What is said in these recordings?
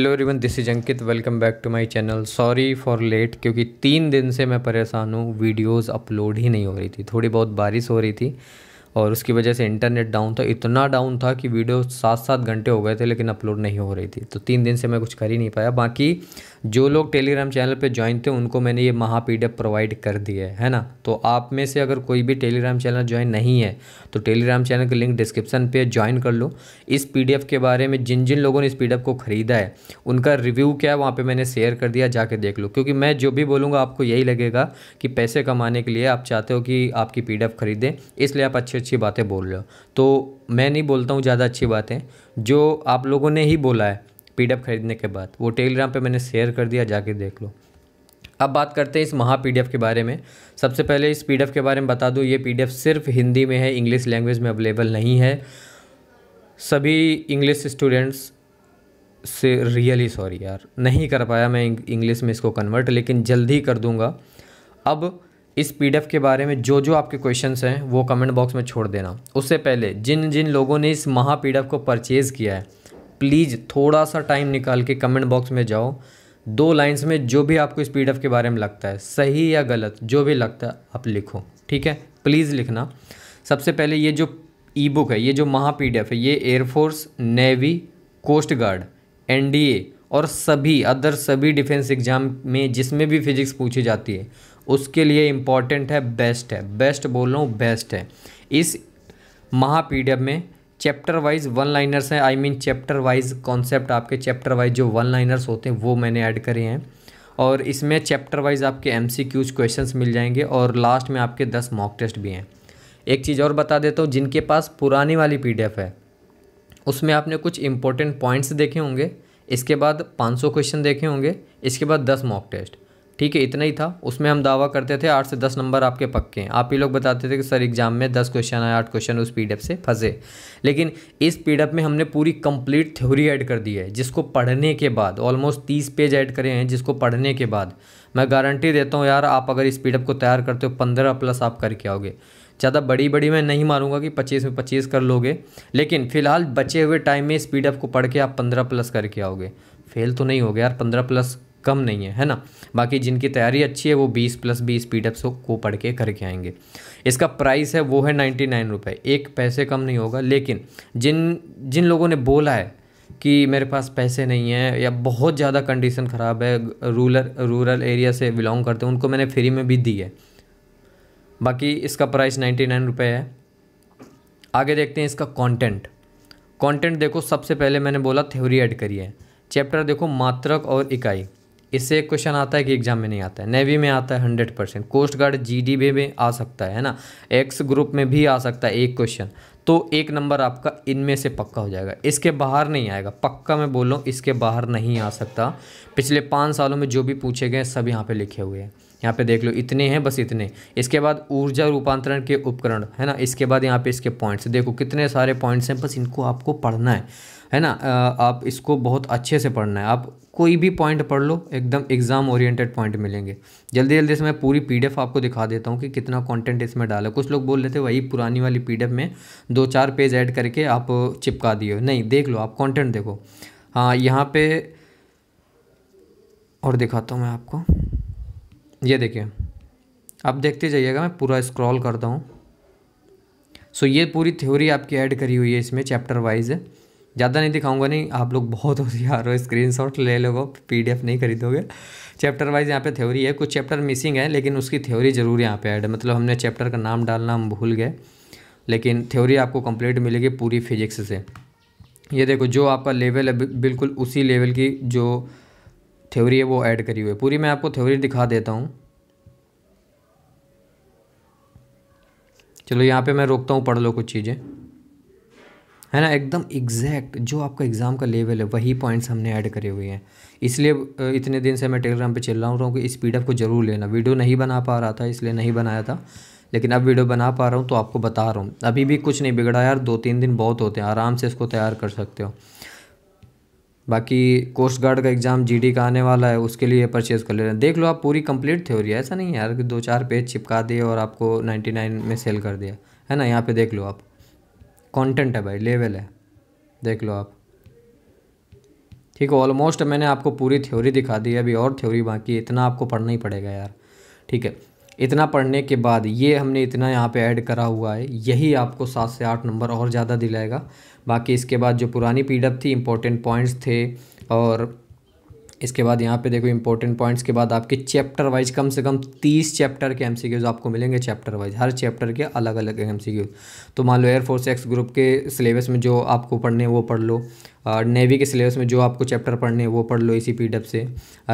Hello everyone this is Ankit welcome back to my channel sorry for late क्योंकि तीन दिन से मैं परेशान हूँ वीडियोस अपलोड ही नहीं हो रही थी थोड़ी बहुत बारिश हो रही थी और उसकी वजह से इंटरनेट डाउन था इतना डाउन था कि वीडियो सात सात घंटे हो गए थे लेकिन अपलोड नहीं हो रही थी तो तीन दिन से मैं कुछ कर ही नहीं पाया बाकी जो लोग टेलीग्राम चैनल पे ज्वाइन थे उनको मैंने ये महा पी प्रोवाइड कर दिया है ना तो आप में से अगर कोई भी टेलीग्राम चैनल ज्वाइन नहीं है तो टेलीग्राम चैनल का लिंक डिस्क्रिप्सन पर ज्वाइन कर लो इस पी के बारे में जिन जिन लोगों ने इस पी को ख़रीदा है उनका रिव्यू क्या है वहाँ पर मैंने शेयर कर दिया जाके देख लो क्योंकि मैं जो भी बोलूँगा आपको यही लगेगा कि पैसे कमाने के लिए आप चाहते हो कि आपकी पी खरीदें इसलिए आप अच्छे अच्छी बातें बोल रहे हो तो मैं नहीं बोलता हूँ ज़्यादा अच्छी बातें जो आप लोगों ने ही बोला है पीडीएफ खरीदने के बाद वो टेलीग्राम पे मैंने शेयर कर दिया जाके देख लो अब बात करते हैं इस महा पीडीएफ के बारे में सबसे पहले इस पीडीएफ के बारे में बता दूँ ये पीडीएफ सिर्फ हिंदी में है इंग्लिश लैंग्वेज में अवेलेबल नहीं है सभी इंग्लिश स्टूडेंट्स से रियली सॉरी यार नहीं कर पाया मैं इंग्लिश में इसको कन्वर्ट लेकिन जल्दी कर दूँगा अब इस पी के बारे में जो जो आपके क्वेश्चंस हैं वो कमेंट बॉक्स में छोड़ देना उससे पहले जिन जिन लोगों ने इस महा पी को परचेज़ किया है प्लीज़ थोड़ा सा टाइम निकाल के कमेंट बॉक्स में जाओ दो लाइंस में जो भी आपको इस पी के बारे में लगता है सही या गलत जो भी लगता है आप लिखो ठीक है प्लीज़ लिखना सबसे पहले ये जो ई बुक है ये जो महा पी है ये एयरफोर्स नेवी कोस्ट गार्ड एन और सभी अदर सभी डिफेंस एग्ज़ाम में जिसमें भी फिजिक्स पूछी जाती है उसके लिए इम्पॉर्टेंट है बेस्ट है बेस्ट बोल रहा हूँ बेस्ट है इस महापीडीएफ में चैप्टर वाइज वन लाइनर्स हैं I mean chapter wise concept आपके चैप्टर वाइज जो वन लाइनर्स होते हैं वो मैंने ऐड करे हैं और इसमें चैप्टर वाइज आपके एम सी क्यूज क्वेश्चन मिल जाएंगे और लास्ट में आपके दस मॉक टेस्ट भी हैं एक चीज़ और बता देता हूँ जिनके पास पुरानी वाली पी है उसमें आपने कुछ इंपॉर्टेंट पॉइंट्स देखे होंगे इसके बाद 500 क्वेश्चन देखे होंगे इसके बाद 10 मॉक टेस्ट ठीक है इतना ही था उसमें हम दावा करते थे आठ से दस नंबर आपके पक्के हैं आप ही लोग बताते थे कि सर एग्जाम में दस क्वेश्चन आए आठ क्वेश्चन उस पीडीएफ से फंसे लेकिन इस पीडीएफ में हमने पूरी कंप्लीट थ्योरी ऐड कर दी है जिसको पढ़ने के बाद ऑलमोस्ट तीस पेज ऐड करे हैं जिसको पढ़ने के बाद मैं गारंटी देता हूँ यार आप अगर इस पीडीएफ को तैयार करते हो पंद्रह प्लस आप करके आओगे ज़्यादा बड़ी बड़ी मैं नहीं मारूंगा कि पच्चीस में पच्चीस कर लोगे लेकिन फ़िलहाल बचे हुए टाइम में स्पीड अप को पढ़ के आप पंद्रह प्लस करके आओगे फेल तो नहीं हो गया यार पंद्रह प्लस कम नहीं है है ना बाकी जिनकी तैयारी अच्छी है वो बीस प्लस बीस स्पीड अप को पढ़ के करके आएंगे इसका प्राइस है वो है नाइन्टी नाइन एक पैसे कम नहीं होगा लेकिन जिन जिन लोगों ने बोला है कि मेरे पास पैसे नहीं हैं या बहुत ज़्यादा कंडीशन ख़राब है रूरल रूरल एरिया से बिलोंग करते हैं उनको मैंने फ्री में भी दी है बाकी इसका प्राइस नाइन्टी नाइन रुपये है आगे देखते हैं इसका कंटेंट कंटेंट देखो सबसे पहले मैंने बोला थ्योरी ऐड करी है चैप्टर देखो मात्रक और इकाई इससे एक क्वेश्चन आता है कि एग्जाम में नहीं आता है नेवी में आता है hundred percent coast guard G D में, में आ सकता है ना एक्स ग्रुप में भी आ सकता है एक क्वेश्चन तो एक नंबर आपका इनमें से पक्का हो जाएगा इसके बाहर नहीं आएगा पक्का मैं बोल रहा हूँ इसके बाहर नहीं आ सकता पिछले पाँच सालों में जो भी पूछे गए सब यहाँ पे लिखे हुए हैं यहाँ पे देख लो इतने हैं बस इतने इसके बाद ऊर्जा रूपांतरण के उपकरण है ना इसके बाद यहाँ पे इसके पॉइंट्स देखो कितने सारे पॉइंट्स हैं बस इनको आपको पढ़ना है है ना आप इसको बहुत अच्छे से पढ़ना है आप कोई भी पॉइंट पढ़ लो एकदम एग्ज़ाम ओरिएंटेड पॉइंट मिलेंगे जल्दी जल्दी से मैं पूरी पीडीएफ आपको दिखा देता हूँ कि कितना कंटेंट इसमें डाला कुछ लोग बोल रहे थे वही पुरानी वाली पीडीएफ में दो चार पेज ऐड करके आप चिपका दिए नहीं देख लो आप कॉन्टेंट देखो हाँ यहाँ पे और दिखाता हूँ मैं आपको ये देखिए आप देखते जाइएगा मैं पूरा स्क्रॉल करता हूँ सो ये पूरी थ्योरी आपकी ऐड करी हुई है इसमें चैप्टर वाइज ज़्यादा नहीं दिखाऊंगा नहीं आप लोग बहुत होशियार हो स्क्रीन शॉट ले डी पीडीएफ नहीं खरीदोगे चैप्टर वाइज यहाँ पे थ्योरी है कुछ चैप्टर मिसिंग है लेकिन उसकी थ्योरी ज़रूर यहाँ पे ऐड है मतलब हमने चैप्टर का नाम डालना हम भूल गए लेकिन थ्योरी आपको कंप्लीट मिलेगी पूरी फिजिक्स से ये देखो जो आपका लेवल है बिल्कुल उसी लेवल की जो थ्योरी है वो ऐड करी हुई है पूरी मैं आपको थ्योरी दिखा देता हूँ चलो यहाँ पे मैं रोकता हूँ पढ़ लो कुछ चीज़ें है ना एकदम एग्जैक्ट जो आपका एग्ज़ाम का लेवल है वही पॉइंट्स हमने ऐड करे हुए हैं इसलिए इतने दिन से मैं टेलीग्राम पे चिल्ला रहा हूँ कि इस को ज़रूर लेना वीडियो नहीं बना पा रहा था इसलिए नहीं बनाया था लेकिन अब वीडियो बना पा रहा हूँ तो आपको बता रहा हूँ अभी भी कुछ नहीं बिगड़ा यार दो तीन दिन बहुत होते हैं आराम से इसको तैयार कर सकते हो बाकी कोस्ट गार्ड का एग्ज़ाम जीडी का आने वाला है उसके लिए परचेज़ कर ले रहे हैं देख लो आप पूरी कंप्लीट थ्योरी है ऐसा नहीं है यार कि दो चार पेज चिपका दिए और आपको 99 में सेल कर दिया है ना यहाँ पे देख लो आप कंटेंट है भाई लेवल है देख लो आप ठीक है ऑलमोस्ट मैंने आपको पूरी थ्योरी दिखा दी अभी और थ्योरी बाकी इतना आपको पढ़ना ही पड़ेगा यार ठीक है इतना पढ़ने के बाद ये हमने इतना यहाँ पे ऐड करा हुआ है यही आपको सात से आठ नंबर और ज़्यादा दिलाएगा बाकी इसके बाद जो पुरानी पी थी इंपॉर्टेंट पॉइंट्स थे और इसके बाद यहाँ पे देखो इंपॉर्टेंट पॉइंट्स के बाद आपके चैप्टर वाइज कम से कम तीस चैप्टर के एमसीक्यूज आपको मिलेंगे चैप्टर वाइज हर चैप्टर के अलग अलग एमसीक्यूज तो मान लो एयरफोर्स एक्स ग्रुप के सिलेबस में जो आपको पढ़ने वो पढ़ लो और नेवी के सिलेबस में जो आपको चैप्टर पढ़ने हैं वो पढ़ लो इसी पी से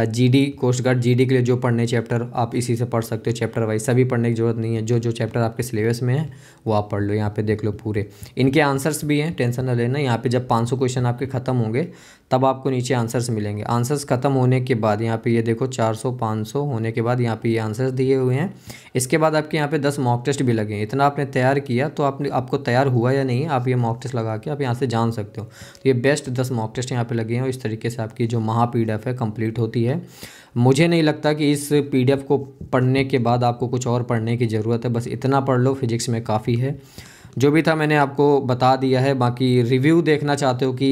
G D coast guard G D के लिए जो पढ़ने चैप्टर आप इसी से पढ़ सकते हो चैप्टर वाइज सभी पढ़ने की जरूरत नहीं है जो जो चैप्टर आपके सिलेबस में है वो आप पढ़ लो यहाँ पे देख लो पूरे इनके आंसर्स भी हैं टेंशन ना लेना यहाँ पे जब 500 क्वेश्चन आपके ख़त्म होंगे तब आपको नीचे आंसर्स मिलेंगे आंसर्स ख़त्म होने के बाद यहाँ पे ये देखो 400 500 होने के बाद यहाँ पे ये आंसर्स दिए हुए हैं इसके बाद आपके यहाँ पे 10 मॉक टेस्ट भी लगे इतना आपने तैयार किया तो आपने आपको तैयार हुआ या नहीं आप ये मॉक टेस्ट लगा के आप यहाँ से जान सकते हो तो ये बेस्ट टेस्ट दस मॉक टेस्ट यहाँ पे लगे हैं और इस तरीके से आपकी जो महा पी है कंप्लीट होती है मुझे नहीं लगता कि इस पी को पढ़ने के बाद आपको कुछ और पढ़ने की ज़रूरत है बस इतना पढ़ लो फिजिक्स में काफ़ी है जो भी था मैंने आपको बता दिया है बाकी रिव्यू देखना चाहते हो कि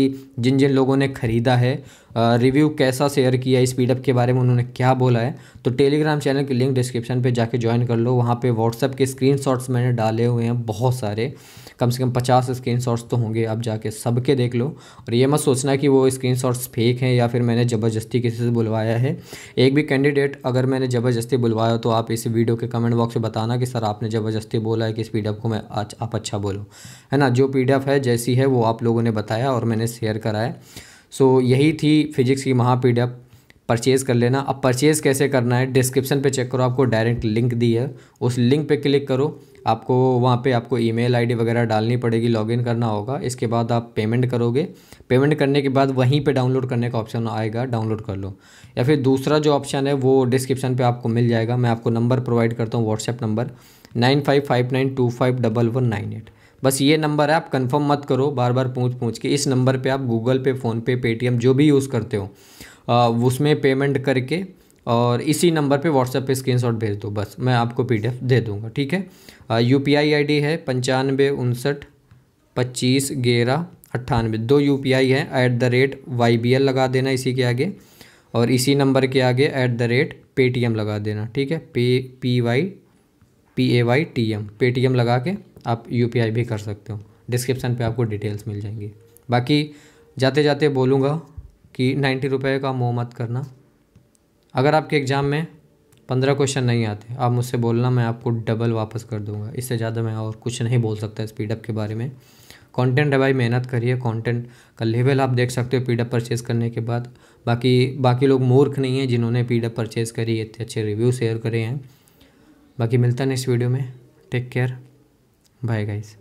जिन जिन लोगों ने ख़रीदा है रिव्यू कैसा शेयर किया इस स्पीडअप के बारे में उन्होंने क्या बोला है तो टेलीग्राम चैनल की लिंक डिस्क्रिप्शन पे जाके ज्वाइन कर लो वहाँ पे व्हाट्सएप के स्क्रीनशॉट्स मैंने डाले हुए हैं बहुत सारे कम से कम पचास स्क्रीनशॉट्स तो होंगे आप जाके सबके देख लो और ये मत सोचना कि वो स्क्रीन फेक हैं या फिर मैंने ज़बरदस्ती किसी से बुलवाया है एक भी कैंडिडेट अगर मैंने ज़बरदस्ती बुलवाया तो आप इस वीडियो के कमेंट बॉक्स में बताना कि सर आपने ज़बरदस्ती बोला है कि इस पी को मैं आप अच्छा बोलो है ना जो पी है जैसी है वो आप लोगों ने बताया और मैंने शेयर कराया सो so, यही थी फिजिक्स की महा परचेज़ कर लेना अब परचेज़ कैसे करना है डिस्क्रिप्शन पे चेक करो आपको डायरेक्ट लिंक दी है उस लिंक पे क्लिक करो आपको वहाँ पे आपको ईमेल आईडी वगैरह डालनी पड़ेगी लॉगिन करना होगा इसके बाद आप पेमेंट करोगे पेमेंट करने के बाद वहीं पे डाउनलोड करने का ऑप्शन आएगा डाउनलोड कर लो या फिर दूसरा जो ऑप्शन है वो डिस्क्रिप्शन पर आपको मिल जाएगा मैं आपको नंबर प्रोवाइड करता हूँ WhatsApp number nine five five nine two five double one nine eight बस ये नंबर है आप कंफर्म मत करो बार बार पूछ पूछ के इस नंबर पे आप गूगल पे फ़ोनपे पेटीएम जो भी यूज़ करते हो आ, उसमें पेमेंट करके और इसी नंबर पे व्हाट्सएप पे स्क्रीनशॉट भेज दो बस मैं आपको पीडीएफ दे दूँगा ठीक है U P I I D है पंचानवे उनसठ पच्चीस ग्यारह अट्ठानवे दो यू पी आई है at the rate Y B L लगा देना इसी के आगे और इसी नंबर के आगे ऐट द रेट पेटीएम लगा देना ठीक है पे P Y P A Y T M Paytm लगा के आप यू भी कर सकते हो डिस्क्रिप्सन पे आपको डिटेल्स मिल जाएंगी बाकी जाते जाते बोलूँगा कि नाइन्टी रुपये का मोह मत करना अगर आपके एग्ज़ाम में पंद्रह क्वेश्चन नहीं आते आप मुझसे बोलना मैं आपको डबल वापस कर दूंगा इससे ज़्यादा मैं और कुछ नहीं बोल सकता पीडअप के बारे में कंटेंट है भाई मेहनत करिए कंटेंट का लेवल आप देख सकते हो पी परचेज़ करने के बाद बाकी बाकी लोग मूर्ख नहीं हैं जिन्होंने पीडअप परचेज़ करी इतने अच्छे रिव्यू शेयर करे हैं बाकी मिलता नेक्स्ट वीडियो में टेक केयर Bye guys.